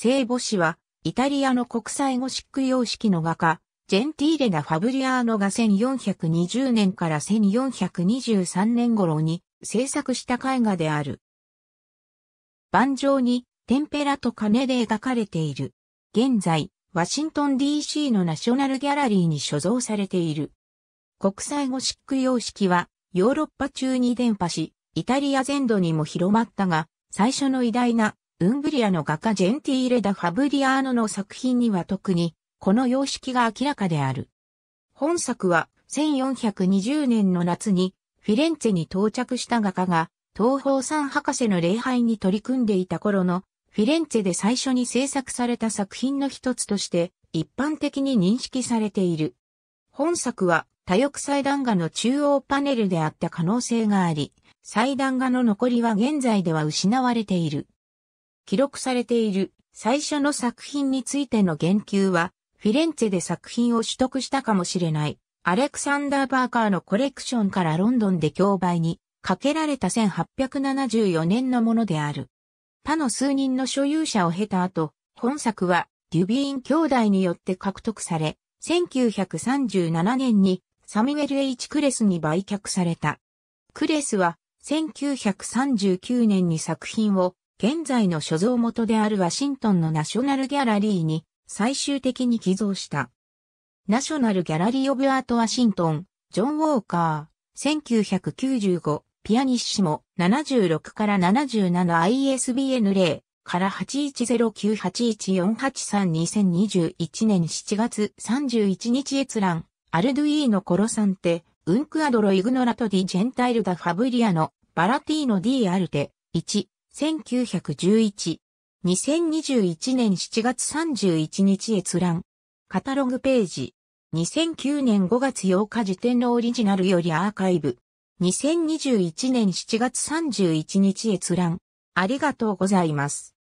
聖母子は、イタリアの国際ゴシック様式の画家、ジェンティーレナ・ファブリアーノが1420年から1423年頃に制作した絵画である。盤上にテンペラと金で描かれている。現在、ワシントン DC のナショナルギャラリーに所蔵されている。国際ゴシック様式はヨーロッパ中に伝播し、イタリア全土にも広まったが、最初の偉大なウンブリアの画家ジェンティーレ・ダ・ファブリアーノの作品には特に、この様式が明らかである。本作は、1420年の夏に、フィレンツェに到着した画家が、東方三博士の礼拝に取り組んでいた頃の、フィレンツェで最初に制作された作品の一つとして、一般的に認識されている。本作は、多翼祭壇画の中央パネルであった可能性があり、祭壇画の残りは現在では失われている。記録されている最初の作品についての言及は、フィレンツェで作品を取得したかもしれない、アレクサンダー・パーカーのコレクションからロンドンで競売にかけられた1874年のものである。他の数人の所有者を経た後、本作はデュビーン兄弟によって獲得され、1937年にサミュエル・ H・ クレスに売却された。クレスは1939年に作品を現在の所蔵元であるワシントンのナショナルギャラリーに最終的に寄贈した。ナショナルギャラリー・オブ・アート・ワシントン、ジョン・ウォーカー、1995、ピアニッシモ、76から77 ISBN 0から8109814832021年7月31日閲覧、アルドゥイーノ・コロサンテ、ウンクアドロ・イグノラト・ディ・ジェンタイル・ダ・ファブリアの、バラティーノ・ディ・アルテ、1。1911、2021年7月31日閲覧。カタログページ。2009年5月8日時点のオリジナルよりアーカイブ。2021年7月31日閲覧。ありがとうございます。